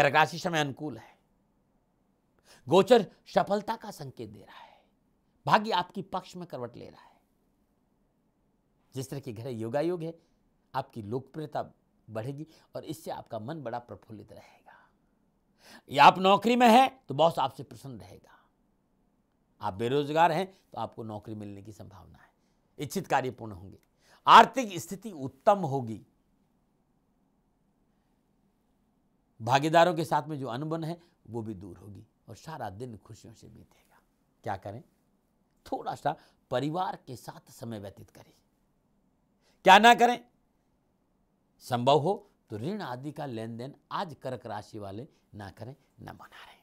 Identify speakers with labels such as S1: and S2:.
S1: कर्क राशि समय अनुकूल है गोचर सफलता का संकेत दे रहा है भाग्य आपकी पक्ष में करवट ले रहा है जिस तरह के घर योगा योग है आपकी लोकप्रियता बढ़ेगी और इससे आपका मन बड़ा प्रफुल्लित रहेगा या आप नौकरी में हैं तो बॉस आपसे प्रसन्न रहेगा आप बेरोजगार हैं तो आपको नौकरी मिलने की संभावना है इच्छित कार्य पूर्ण होंगे आर्थिक स्थिति उत्तम होगी भागीदारों के साथ में जो अनबन है वो भी दूर होगी और सारा दिन खुशियों से बीतेगा क्या करें थोड़ा सा परिवार के साथ समय व्यतीत करें क्या ना करें संभव हो तो ऋण आदि का लेन देन आज कर्क राशि वाले ना करें ना मना रहे